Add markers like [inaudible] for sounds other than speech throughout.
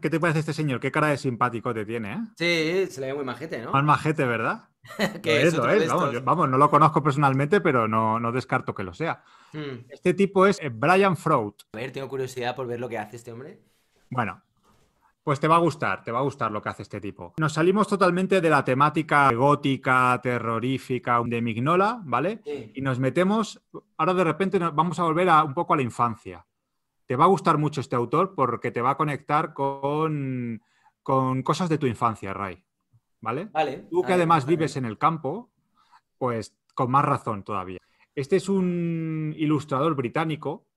¿Qué te parece este señor? Qué cara de simpático te tiene, ¿eh? Sí, se le ve muy majete, ¿no? Más majete, ¿verdad? [laughs] que es, ¿eh? vamos, no lo conozco personalmente, pero no, descarto que lo sea. Hmm. Este tipo es eh, Brian Fraud. A ver, tengo curiosidad por ver lo que hace este hombre. Bueno, pues te va a gustar, te va a gustar lo que hace este tipo. Nos salimos totalmente de la temática gótica, terrorífica de Mignola, ¿vale? Y nos metemos, ahora de repente vamos a volver un poco a la infancia. Te va a gustar mucho este autor porque te va a conectar con, cosas de tu infancia, Ray. ¿Vale? Tú que además vives en el campo, pues con más razón todavía. Este es un ilustrador británico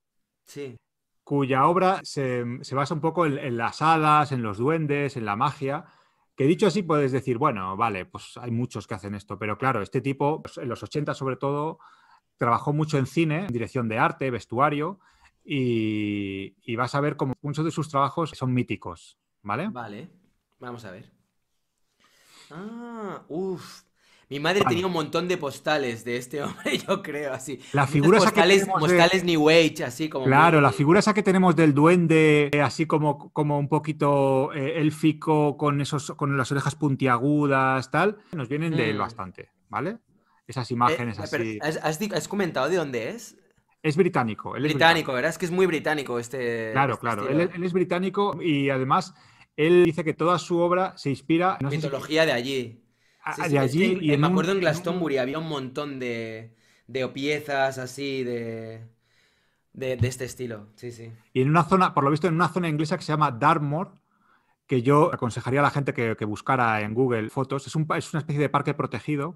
cuya obra se, basa un poco en, las hadas, en los duendes, en la magia. Que dicho así puedes decir, bueno, vale, pues hay muchos que hacen esto, pero claro, este tipo, pues, en los 80 sobre todo, trabajó mucho en cine, en dirección de arte, vestuario, y, vas a ver cómo muchos de sus trabajos son míticos, ¿vale? Vale, vamos a ver. Ah, uff. Mi madre tenía un montón de postales de este [laughs] hombre, yo creo, así. La figura postales, New Age, así como. Claro, la figura esa que tenemos del duende, así como, como un poquito eh, élfico, con, esos, con las orejas puntiagudas, tal, nos vienen de él mm. bastante, ¿vale? Esas eh, imágenes así. has, comentado de dónde es? Es británico. británico, ¿verdad? Es que es muy británico este. Claro, este claro. Él, es británico y además él dice que toda su obra se inspira. la Mitología de allí. Ah, de allí. y me, acuerdo en Glastonbury había un montón de, piezas así de, de, este estilo. Sí, sí. Y en una zona, por lo visto, en una zona inglesa que se llama Dartmoor, que yo aconsejaría a la gente que, buscara en Google fotos. Es, un, es una especie de parque protegido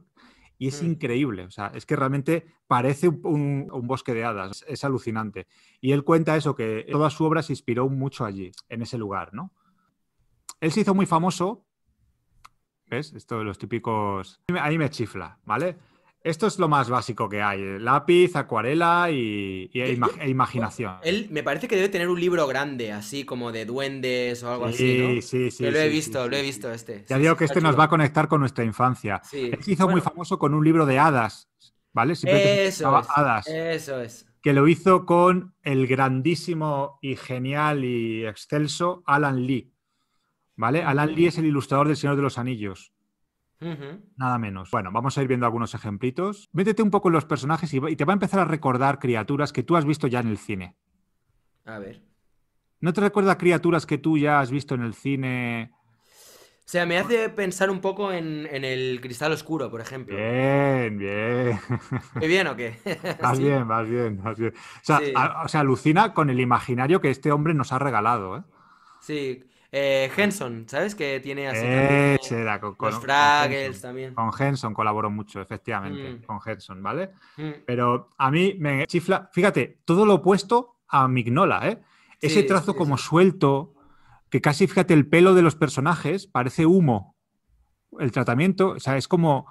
y es mm. increíble. O sea, es que realmente parece un, bosque de hadas, es, alucinante. Y él cuenta eso, que toda su obra se inspiró mucho allí, en ese lugar, ¿no? Él se hizo muy famoso, ¿ves? Esto de los típicos... Ahí me chifla, ¿vale? Esto es lo más básico que hay: eh, lápiz, acuarela y, e, imaginación. Él me parece que debe tener un libro grande, así como de duendes o algo así. ¿no? Sí, sí, lo he visto, lo he visto este. Ya digo que este nos va a conectar con nuestra infancia. Él se hizo muy famoso con un libro de hadas, ¿vale? Siempre eso es, Eso es. Que lo hizo con el grandísimo y genial y excelso Alan Lee. ¿Vale? Alan Lee es el ilustrador del Señor de los Anillos. Nada menos. Bueno, vamos a ir viendo algunos ejemplitos. Métete un poco en los personajes y, te va a empezar a recordar criaturas que tú has visto ya en el cine. A ver. ¿No te recuerda criaturas que tú ya has visto en el cine? O sea, me hace pensar un poco en, el cristal oscuro, por ejemplo. Bien, bien. ¿Muy bien o qué? más [laughs] [laughs] bien, más bien, más bien. O sea, alucina con el imaginario que este hombre nos ha regalado. ¿eh? Sí. Eh, Henson, ¿sabes? Que tiene así. Eh, con, Fraggles también. Con Henson colaboró mucho, efectivamente, mm. con Henson, ¿vale? Mm. Pero a mí me chifla, fíjate, todo lo opuesto a Mignola, ¿eh? Ese trazo como suelto, que casi, fíjate, el pelo de los personajes parece humo. El tratamiento, o sea, es como,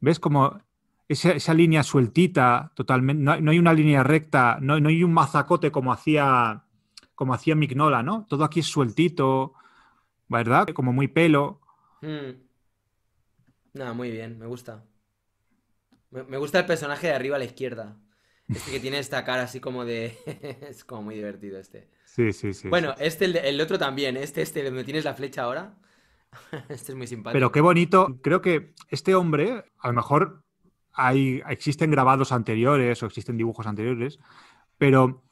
¿ves? Como esa, línea sueltita, totalmente, no, hay una línea recta, no, no hay un mazacote como hacía como hacía Mignola, ¿no? Todo aquí es sueltito, ¿verdad? Como muy pelo. Hmm. No, muy bien, me gusta. Me, gusta el personaje de arriba a la izquierda. Este que tiene esta cara así como de. [laughs] es como muy divertido este. Sí, sí, sí. Bueno, este, el, otro también, ¿eh? este, este, donde tienes la flecha ahora. [laughs] este es muy simpático. Pero qué bonito. Creo que este hombre, a lo mejor hay, existen grabados anteriores o existen dibujos anteriores, pero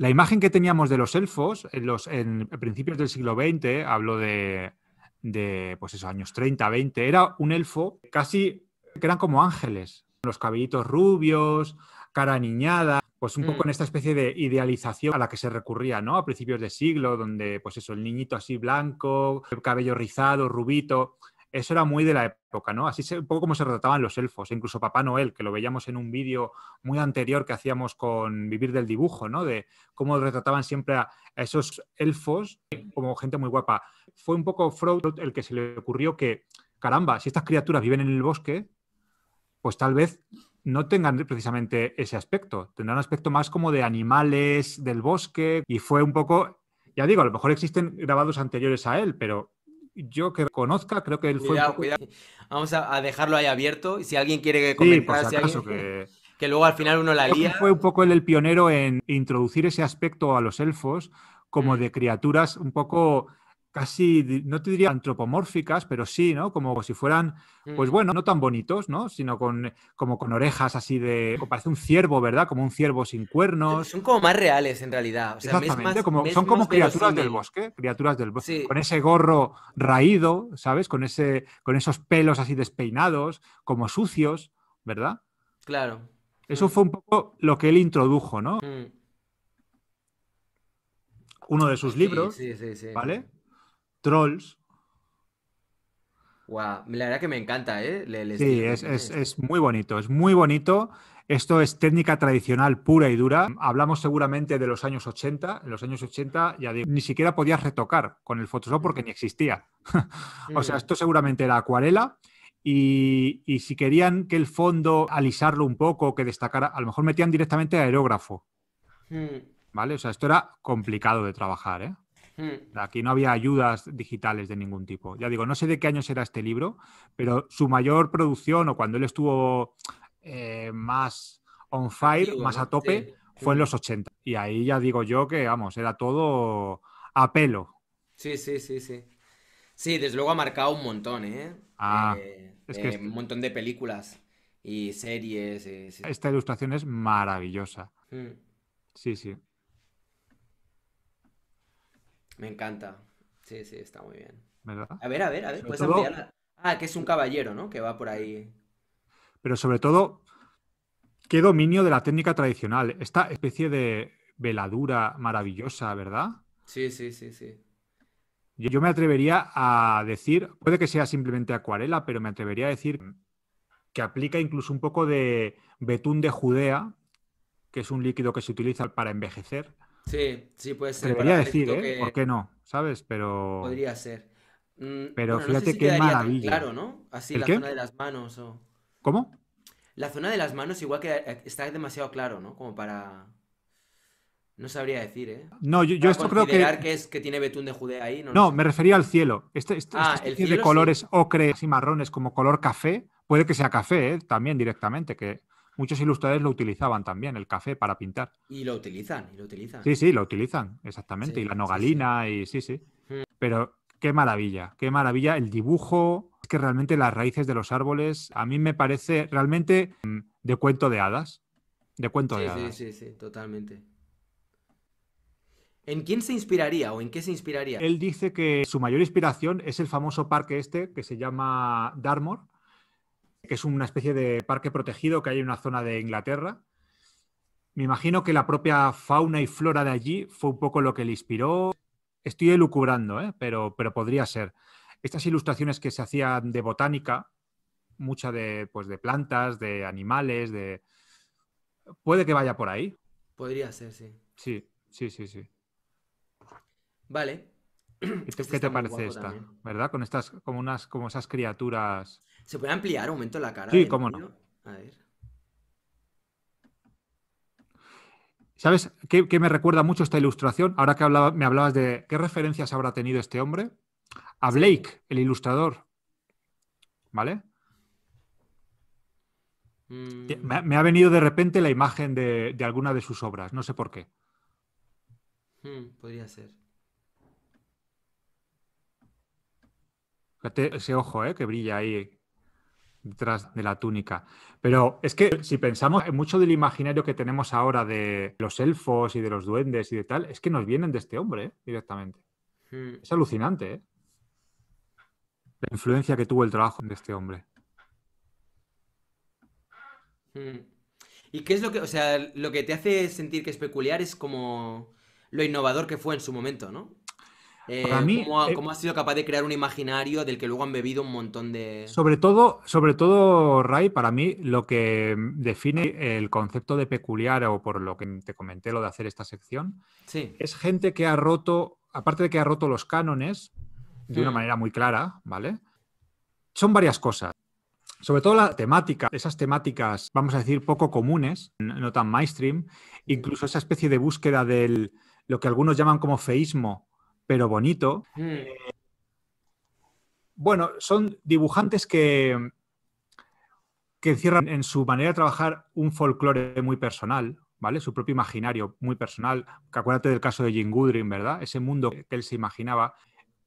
la imagen que teníamos de los elfos en los en principios del siglo XX, hablo de, de pues esos años 30, 20, era un elfo casi que eran como ángeles, los cabellitos rubios, cara niñada, pues un poco mm. en esta especie de idealización a la que se recurría, ¿no? A principios de siglo, donde pues eso, el niñito así blanco, el cabello rizado, rubito, eso era muy de la época, ¿no? Así es un poco como se retrataban los elfos, e incluso Papá Noel, que lo veíamos en un vídeo muy anterior que hacíamos con Vivir del Dibujo, ¿no? De cómo retrataban siempre a esos elfos como gente muy guapa. Fue un poco Frodo el que se le ocurrió que, caramba, si estas criaturas viven en el bosque, pues tal vez no tengan precisamente ese aspecto, tendrán un aspecto más como de animales del bosque y fue un poco, ya digo, a lo mejor existen grabados anteriores a él, pero yo que conozca, creo que él fue. Cuidado. Vamos a, dejarlo ahí abierto. y Si alguien quiere comentar, sí, si que... [laughs] que... luego al final uno la guía... fue un poco el pionero en introducir ese aspecto a los elfos como mm. de criaturas un poco casi, no te diría antropomórficas, pero sí, ¿no? Como si fueran, pues mm. bueno, no tan bonitos, ¿no? Sino con, como con orejas así de, parece un ciervo, ¿verdad? Como un ciervo sin cuernos. Son como más reales en realidad. Exactamente, son como criaturas del bosque, criaturas del bosque, con ese gorro raído, ¿sabes? Con, ese, con esos pelos así despeinados, como sucios, ¿verdad? Claro. Eso mm. fue un poco lo que él introdujo, ¿no? Mm. Uno de sus libros, sí, sí, ¿vale? Trolls. la verdad que me encanta, ¿eh? sí, es, muy bonito, es muy bonito. Esto es técnica tradicional pura y dura. Hablamos seguramente de los años 80. En los años 80, ya ni siquiera podías retocar con el Photoshop porque ni existía. [laughs] o sea, mm. esto seguramente era acuarela. Y, y, si querían que el fondo alisarlo un poco, que destacara, a lo mejor metían directamente aerógrafo. Mm. ¿Vale? O sea, esto era complicado de trabajar, ¿eh? Hmm. Aquí no había ayudas digitales de ningún tipo. Ya digo, no sé de qué año será este libro, pero su mayor producción o cuando él estuvo eh, más on fire, más a tope, fue en los 80. Hmm. Y ahí ya digo yo que, vamos, era todo a pelo. Sí, sí, sí, sí. Sí, desde luego ha marcado un montón, ¿eh? Ah, eh, eh un montón de películas y series. Esta ilustración es maravillosa. Hmm. Sí, Sí, sí. Me encanta. Sí, sí, está muy bien. ¿Verdad? A ver, a ver, a ver, Ah, que es un caballero, ¿no? Que va por ahí. Pero sobre todo, qué dominio de la técnica tradicional. Esta especie de veladura maravillosa, ¿verdad? Sí, sí, sí, sí. yo me atrevería a decir, puede que sea simplemente acuarela, pero me atrevería a decir que aplica incluso un poco de betún de Judea, que es un líquido que se utiliza para envejecer Sí, sí, puede ser. podría decir, ¿eh? ¿Por qué no? ¿Sabes? Pero. Podría ser. Mm, pero fíjate qué maravilla. Claro, ¿no? Así, la zona de las manos. O... ¿Cómo? La zona de las manos, igual que eh, está demasiado claro, ¿no? Como para. No sabría decir, ¿eh? No, yo, esto creo que. que, es, que tiene Betún de Judea ahí. No, no me refería al cielo. Este, este, ah, este de colores ocres y marrones como color café, puede que sea café, ¿eh? También directamente, que muchos ilustradores lo utilizaban también, el café para pintar. Y lo utilizan, y lo utilizan. Sí, sí, lo utilizan, exactamente. y la nogalina, y sí, sí. Hmm. Pero qué maravilla, qué maravilla el dibujo. Es que realmente las raíces de los árboles, a mí me parece realmente mm, de cuento de hadas. De cuento de hadas. Sí, sí, sí, totalmente. ¿En quién se inspiraría o en qué se inspiraría? Él dice que su mayor inspiración es el famoso parque este que se llama Dartmoor, que es una especie de parque protegido que hay en una zona de Inglaterra. Me imagino que la propia fauna y flora de allí fue un poco lo que le inspiró. Estoy elucubrando, ¿eh? pero, pero podría ser. Estas ilustraciones que se hacían de botánica, mucha de, pues, de plantas, de animales, de... Puede que vaya por ahí. Podría ser, sí. Sí, sí, sí, sí. Vale. ¿Qué te, parece esta? ¿Verdad? Con estas, como esas criaturas. ¿Se puede ampliar un momento la cara? Sí, cómo no. ¿Sabes qué, me recuerda mucho esta ilustración? Ahora que me hablabas de qué referencias habrá tenido este hombre. A Blake, el ilustrador. ¿Vale? Mm. Me, ha venido de repente la imagen de, alguna de sus obras, no sé por qué. Hmm, podría ser. Fíjate ese ojo, ¿eh? Que brilla ahí detrás de la túnica. Pero es que si pensamos en mucho del imaginario que tenemos ahora de los elfos y de los duendes y de tal, es que nos vienen de este hombre ¿eh? directamente. Hmm. Es alucinante, ¿eh? La influencia que tuvo el trabajo de este hombre. Hmm. ¿Y qué es lo que, o sea, lo que te hace sentir que es peculiar es como lo innovador que fue en su momento, ¿no? Eh, eh, cómo, ha, sido capaz de crear un imaginario del que luego han bebido un montón de. Sobre todo, sobre todo, Ray, para mí lo que define el concepto de peculiar, o por lo que te comenté, lo de hacer esta sección, sí. es gente que ha roto, aparte de que ha roto los cánones de una mm. manera muy clara, ¿vale? Son varias cosas. Sobre todo la temática, esas temáticas, vamos a decir, poco comunes, no tan mainstream, incluso esa especie de búsqueda de lo que algunos llaman como feísmo, pero bonito. Mm. Eh, bueno, son dibujantes que, que encierran en su manera de trabajar un folclore muy personal, ¿vale? Su propio imaginario muy personal. Que acuérdate del caso de Jim Goodrin, ¿verdad? Ese mundo que él se imaginaba.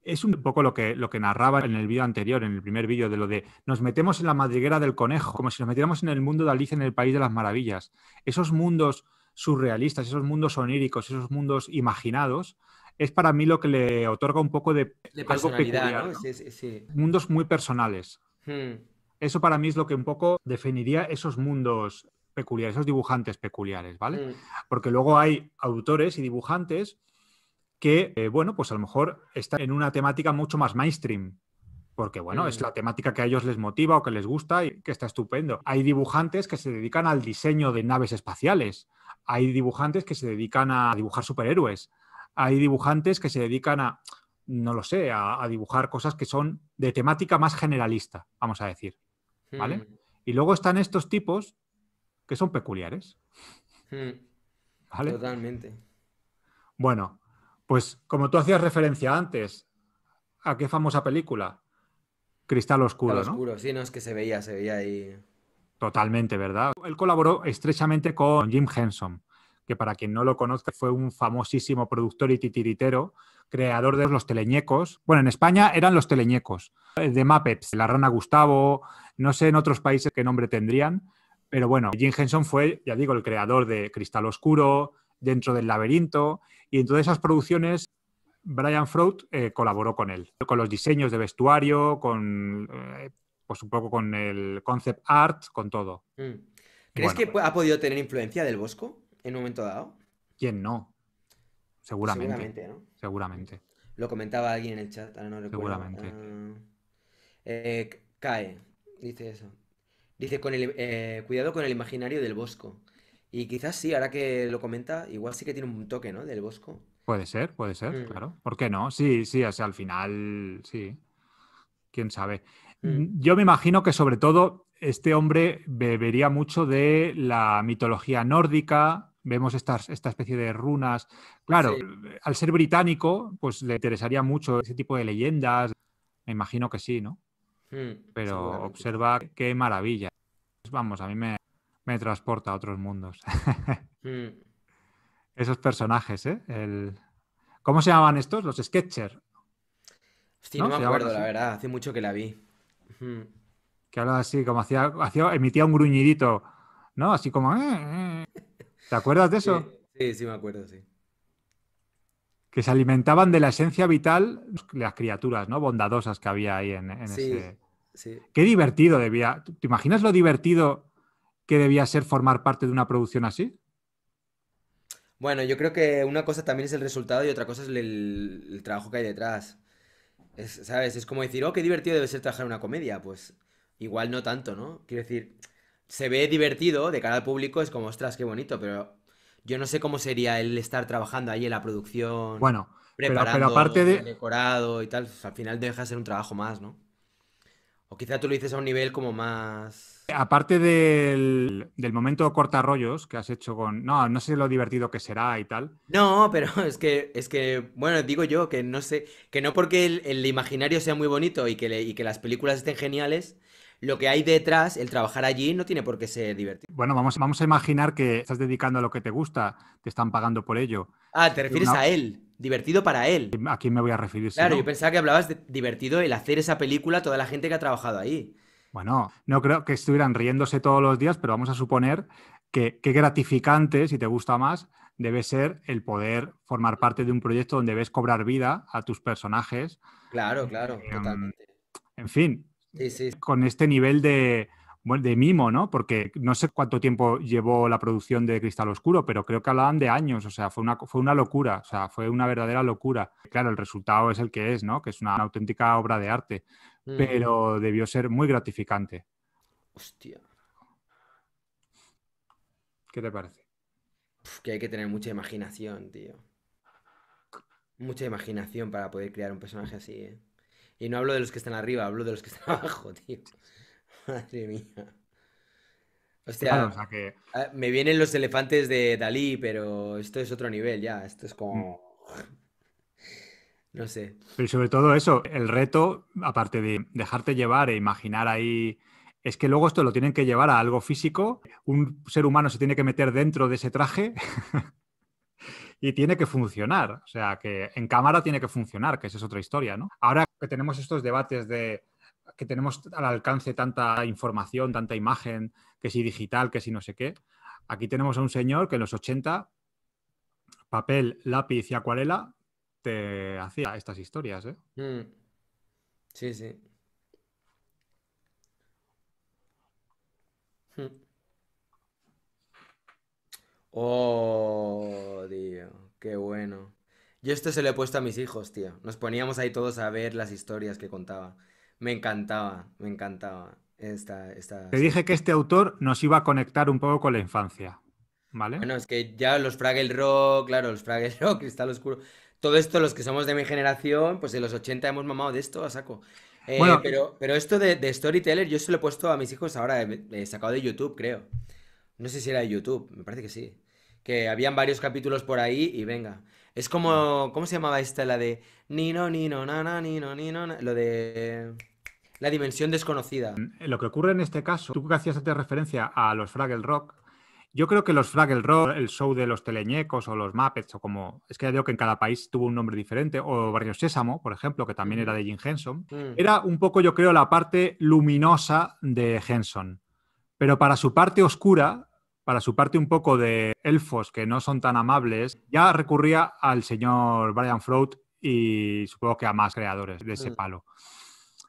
Es un poco lo que, lo que narraba en el vídeo anterior, en el primer vídeo, de lo de nos metemos en la madriguera del conejo, como si nos metiéramos en el mundo de Alice en el País de las Maravillas. Esos mundos surrealistas, esos mundos oníricos, esos mundos imaginados, es para mí lo que le otorga un poco de, Mundos muy personales. Hmm. Eso para mí es lo que un poco definiría esos mundos peculiares, esos dibujantes peculiares, ¿vale? Hmm. Porque luego hay autores y dibujantes que, eh, bueno, pues a lo mejor están en una temática mucho más mainstream, porque, bueno, es hmm. la temática que a ellos les motiva o que les gusta y que está estupendo. Hay dibujantes que se dedican al diseño de naves espaciales, hay dibujantes que se dedican a dibujar superhéroes, hay dibujantes que se dedican a, no lo sé, a, dibujar cosas que son de temática más generalista, vamos a decir. ¿Vale? Hmm. Y luego están estos tipos que son peculiares. Hmm. ¿Vale? Totalmente. Bueno, pues como tú hacías referencia antes, ¿a qué famosa película? Cristal Oscuro, Cristal Oscuro, sí, no, es que se veía, se veía ahí. Totalmente, ¿verdad? Él colaboró estrechamente con Jim Henson que para quien no lo conozca fue un famosísimo productor y titiritero, creador de Los Teleñecos. Bueno, en España eran Los Teleñecos, eh, de Muppets, La Rana Gustavo, no sé en otros países qué nombre tendrían, pero bueno, Jim Henson fue, ya digo, el creador de Cristal Oscuro, Dentro del Laberinto, y en todas esas producciones Brian Froud eh, colaboró con él, con los diseños de vestuario, con... Eh, pues con el concept art, con todo. Mm. ¿Crees que pues ha podido tener influencia del Bosco? en un momento dado? ¿Quién no? Seguramente. Seguramente, ¿no? Seguramente. Lo comentaba alguien en el chat, no recuerdo. Seguramente. cae, ah, eh, dice eso. Dice, con el, eh, cuidado con el imaginario del bosco. Y quizás sí, ahora que lo comenta, igual sí que tiene un toque, ¿no? Del bosco. Puede ser, puede ser, mm. claro. ¿Por qué no? Sí, sí, o sea, al final, sí. Quién sabe. Mm. Mm, yo me imagino que sobre todo este hombre bebería mucho de la mitología nórdica, vemos estas, esta especie de runas. Claro, al ser británico, pues le interesaría mucho ese tipo de leyendas. Me imagino que sí, ¿no? Hmm, Pero observa qué maravilla. Pues vamos, a mí me, transporta a otros mundos. [laughs] Hmm. Esos personajes, ¿eh? El... ¿Cómo se llamaban estos? Los Sketcher. Sí, ¿no? me acuerdo, la verdad. Hace mucho que la vi. Hmm. Que hablaba así, como hacía, emitía un gruñidito, ¿no? Así como... Eh, eh. ¿Te acuerdas de eso? Sí, sí, me acuerdo, sí. Que se alimentaban de la esencia vital las criaturas, ¿no? Bondadosas que había ahí en, ese... sí, Sí. Qué divertido debía. ¿Te imaginas lo divertido que debía ser formar parte de una producción así? Bueno, yo creo que una cosa también es el resultado y otra cosa es el, trabajo que hay detrás. ¿Sabes? Es como decir, oh, qué divertido debe ser trabajar una comedia. Pues igual no tanto, ¿no? Quiero decir, se ve divertido de cara al público, es como, ostras, qué bonito, pero yo no sé cómo sería el estar trabajando ahí en la producción. Bueno, preparando, pero, aparte de... decorado y tal, pues, al final deja ser un trabajo más, ¿no? O quizá tú lo dices a un nivel como más... Aparte del, del momento rollos que has hecho con... No, no sé lo divertido que será y tal. No, pero [laughs] es que, es que bueno, digo yo que no sé, que no porque el, imaginario sea muy bonito y que, y que las películas estén geniales, lo que hay detrás, el trabajar allí no tiene por qué ser divertido. Bueno, vamos, vamos a imaginar que estás dedicando a lo que te gusta, te están pagando por ello. Ah, te refieres a él divertido para él. ¿A quién me voy a referir? claro, yo pensaba que hablabas de divertido el hacer esa película, toda la gente que ha trabajado ahí. Bueno, no creo que estuvieran riéndose todos los días, pero vamos a suponer que qué gratificante, si te gusta más, debe ser el poder formar parte de un proyecto donde ves cobrar vida a tus personajes. Claro, claro, eh, totalmente. En fin, con este nivel de, de mimo, ¿no? Porque no sé cuánto tiempo llevó la producción de Cristal Oscuro, pero creo que hablaban de años, o sea, fue una, fue una locura, o sea, fue una verdadera locura. Claro, el resultado es el que es, ¿no? Que es una auténtica obra de arte, mm. pero debió ser muy gratificante. Hostia. ¿Qué te parece? que hay que tener mucha imaginación, tío. Mucha imaginación para poder crear un personaje así, ¿eh? Y no hablo de los que están arriba, hablo de los que están [laughs] abajo, tío. Madre mía. Hostia, o sea me vienen los elefantes de Dalí, pero esto es otro nivel ya. Esto es como. Mm. [laughs] No sé. Pero sobre todo eso, el reto, aparte de dejarte llevar e imaginar ahí, es que luego esto lo tienen que llevar a algo físico. Un ser humano se tiene que meter dentro de ese traje [laughs] y tiene que funcionar. O sea, que en cámara tiene que funcionar, que esa es otra historia, ¿no? Ahora que tenemos estos debates de que tenemos al alcance tanta información, tanta imagen, que si digital, que si no sé qué, aquí tenemos a un señor que en los 80, papel, lápiz y acuarela, te hacía estas historias, ¿eh? Hmm. Sí, sí. Hmm. Oh, tío, qué bueno. Yo esto se lo he puesto a mis hijos, tío. Nos poníamos ahí todos a ver las historias que contaba. Me encantaba, me encantaba. Esta, esta... Te dije que este autor nos iba a conectar un poco con la infancia, ¿vale? Bueno, es que ya los Fraggle Rock, claro, los Fraggle [laughs] Rock, Cristal Oscuro, todo esto, los que somos de mi generación, pues en los 80 hemos mamado de esto a saco. Eh, pero, pero esto de, Storyteller yo se lo he puesto a mis hijos ahora, He sacado de YouTube, creo. No sé si era de YouTube, me parece que sí. Que habían varios capítulos por ahí y venga. Es como. ¿Cómo se llamaba esta? La de. Nino, Nino, Nana, Nino, Nino. Na, lo de. La dimensión desconocida. Mm, lo que ocurre en este caso, tú que hacías referencia a los Fraggle Rock, yo creo que los Fraggle Rock, el show de los teleñecos o los Muppets, o como. Es que ya digo que en cada país tuvo un nombre diferente, o Barrio Sésamo, por ejemplo, que también mm. era de Jim Henson, mm. era un poco, yo creo, la parte luminosa de Henson. Pero para su parte oscura, para su parte un poco de elfos que no son tan amables, ya recurría al señor Brian Froud y supongo que a más creadores de ese mm. palo.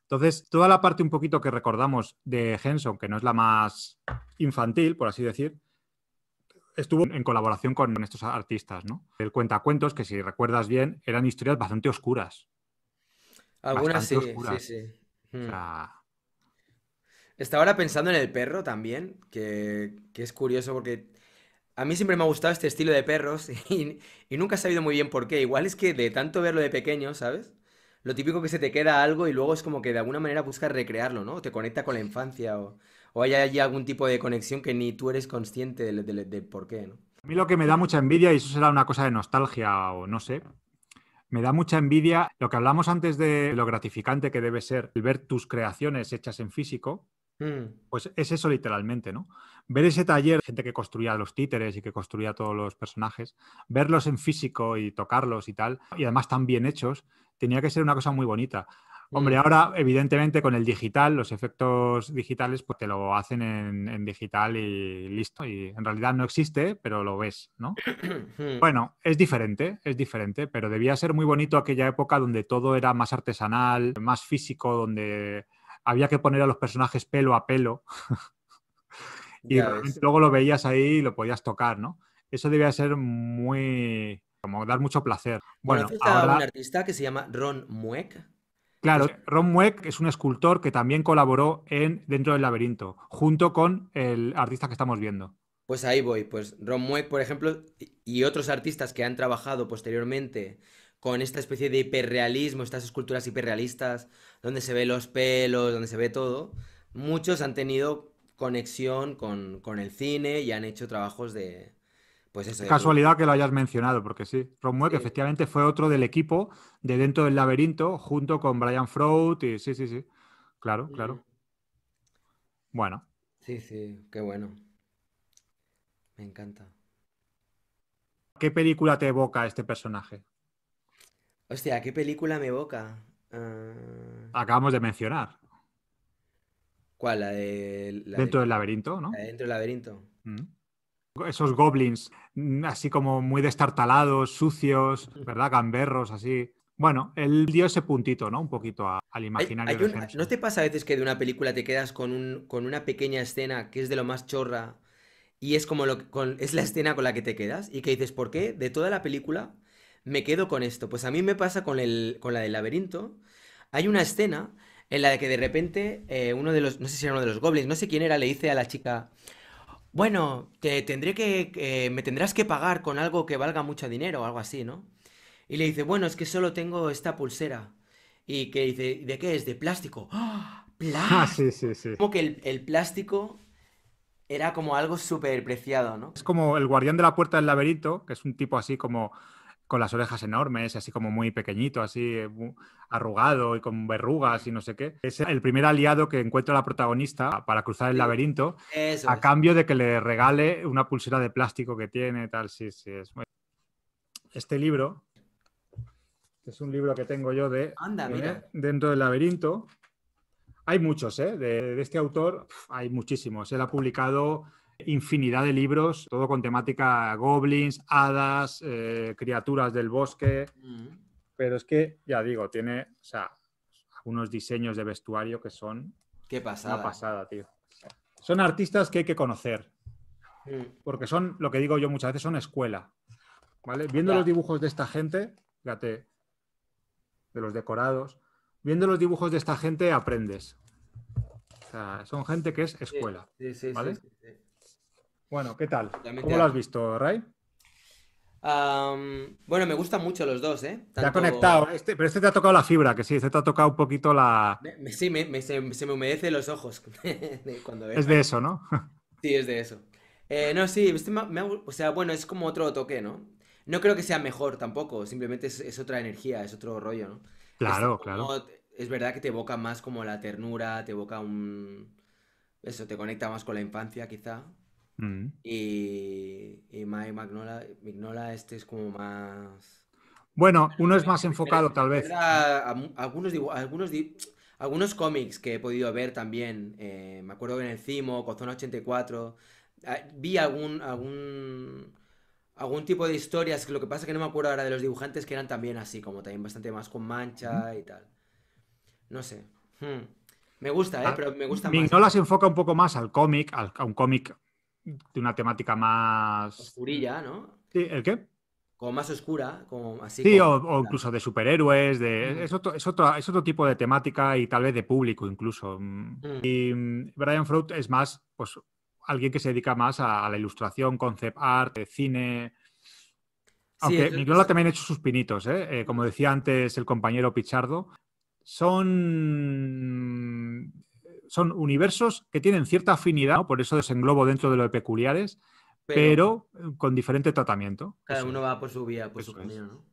Entonces, toda la parte un poquito que recordamos de Henson, que no es la más infantil, por así decir, estuvo en colaboración con estos artistas, ¿no? El cuentacuentos, que si recuerdas bien, eran historias bastante oscuras. Algunas sí, sí, sí, mm. Estaba ahora pensando en el perro también, que, es curioso porque a mí siempre me ha gustado este estilo de perros [laughs] y, nunca he sabido muy bien por qué. Igual es que de tanto verlo de pequeño, ¿sabes? Lo típico que se te queda algo y luego es como que de alguna manera buscas recrearlo, ¿no? te conecta con la infancia o, o hay allí algún tipo de conexión que ni tú eres consciente de, por qué, ¿no? A mí lo que me da mucha envidia, y eso será una cosa de nostalgia o no sé, me da mucha envidia lo que hablamos antes de lo gratificante que debe ser el ver tus creaciones hechas en físico, Mm. Pues es eso literalmente, ¿no? Ver ese taller, gente que construía los títeres y que construía todos los personajes, verlos en físico y tocarlos y tal, y además tan bien hechos, tenía que ser una cosa muy bonita. Hombre, mm. ahora evidentemente con el digital, los efectos digitales, pues te lo hacen en, en, digital y listo. Y en realidad no existe, pero lo ves, ¿no? [clears throat] Hmm. bueno, es diferente, es diferente, pero debía ser muy bonito aquella época donde todo era más artesanal, más físico, donde había que poner a los personajes pelo a pelo. [laughs] y luego lo veías ahí y lo podías tocar, ¿no? Eso debía ser muy. como dar mucho placer. Bueno, bueno un artista que se llama Ron Mueck. Claro, Ron Mueck es un escultor que también colaboró en Dentro del Laberinto, junto con el artista que estamos viendo. Pues ahí voy, pues Ron Mueck, por ejemplo, y otros artistas que han trabajado posteriormente con esta especie de hiperrealismo, estas esculturas hiperrealistas, donde se ve los pelos, donde se ve todo, muchos han tenido conexión con, el cine y han hecho trabajos de... Pues Casualidad que lo hayas mencionado, porque sí. Romue, efectivamente fue otro del equipo de Dentro del Laberinto, junto con Brian Froud y sí, sí, sí. Claro, claro. Bueno. Sí, sí, qué bueno. Me encanta. ¿Qué película te evoca este personaje? Hostia, ¿qué película me evoca? Ah. Acabamos de mencionar. ¿Cuál? La de. dentro del laberinto, ¿no? dentro del laberinto. Esos goblins, mm, así como muy destartalados, sucios, ¿verdad? Gamberros, así. Bueno, él dio ese puntito, ¿no? Un poquito al imaginario. ¿No te pasa a veces que de una película te quedas con, una pequeña escena que es de lo más chorra y es como lo, es la escena con la que te quedas y que dices, ¿por qué? De toda la película me quedo con esto. Pues a mí me pasa con, el, con la del laberinto. Hay una escena en la que de repente eh, uno de los, no sé si era uno de los goblins, no sé quién era, le dice a la chica, bueno, te tendré que, me tendrás que pagar con algo que valga mucho dinero o algo así, ¿no? Y le dice, bueno, es que solo tengo esta pulsera. Y que dice, ¿de qué es? De plástico. ¡Ah! ah ¡Plástico! sí, sí, sí. Como que el, el plástico era como algo súper preciado, ¿no? Es como el guardián de la puerta del laberinto, que es un tipo así como con las orejas enormes, así como muy pequeñito, así eh, arrugado y con verrugas y no sé qué. Es el primer aliado que encuentra la protagonista para cruzar el laberinto a cambio de que le regale una pulsera de plástico que tiene, tal, sí, sí. Es Este libro, es un libro que tengo yo de Anda, eh, Dentro del laberinto, hay muchos, ¿eh? De, de este autor hay muchísimos. Él ha publicado infinidad de libros, todo con temática goblins, hadas, eh, criaturas del bosque. Mm. Pero es que, ya digo, tiene, o sea, unos diseños de vestuario que son... Qué pasada. Una pasada, ¿eh? tío. Son artistas que hay que conocer. Mm. Porque son, lo que digo yo muchas veces, son escuela. ¿Vale? Viendo los dibujos de esta gente, fíjate, de los decorados, viendo los dibujos de esta gente aprendes. O sea, son gente que es escuela. Sí, sí, ¿vale? Bueno, ¿qué tal? ¿Cómo lo has visto, Ray? bueno, me gustan mucho los dos, ¿eh? ha conectado, ¿eh? Este, pero este te ha tocado la fibra, que sí, este te ha tocado un poquito la... Sí, se, me humedece los ojos [laughs] cuando Es de eso, ¿no? [laughs] sí, es de eso. Eh, no, sí, este o sea, bueno, es como otro toque, ¿no? No creo que sea mejor tampoco, simplemente es, otra energía, es otro rollo, ¿no? Claro, claro. es verdad que te evoca más como la ternura, te evoca un... Eso, te conecta más con la infancia, quizá. Mm. Y, Magnola, este es como más... Bueno, uno es más enfocado tal vez. algunos, algunos, algunos cómics que he podido ver también, eh, me acuerdo que en el Cimo, Cozona 84, ah, vi algún, algún, algún tipo de historias, lo que pasa es que no me acuerdo ahora de los dibujantes que eran también así, como también bastante más con mancha y tal. No sé. Hmm. Me gusta, ¿eh? Ah, pero me gusta Mignola se enfoca un poco más al cómic, a un cómic de una temática más... Oscurilla, ¿no? Sí, ¿el qué? Como más oscura, como así. Sí, O, incluso de superhéroes, de... Es, otro, es, otro, tipo de temática y tal vez de público incluso. Mm, mm. Y mm, Brian Froud es más, pues, alguien que se dedica más a, la ilustración, concept art, cine... Aunque sí, Mignola también ha hecho sus pinitos, ¿eh? eh, como decía antes el compañero Pichardo, son son universos que tienen cierta afinidad, por eso desenglobo dentro de lo peculiares, pero, eh, con diferente tratamiento. Cada uno va por su vía, por su camino,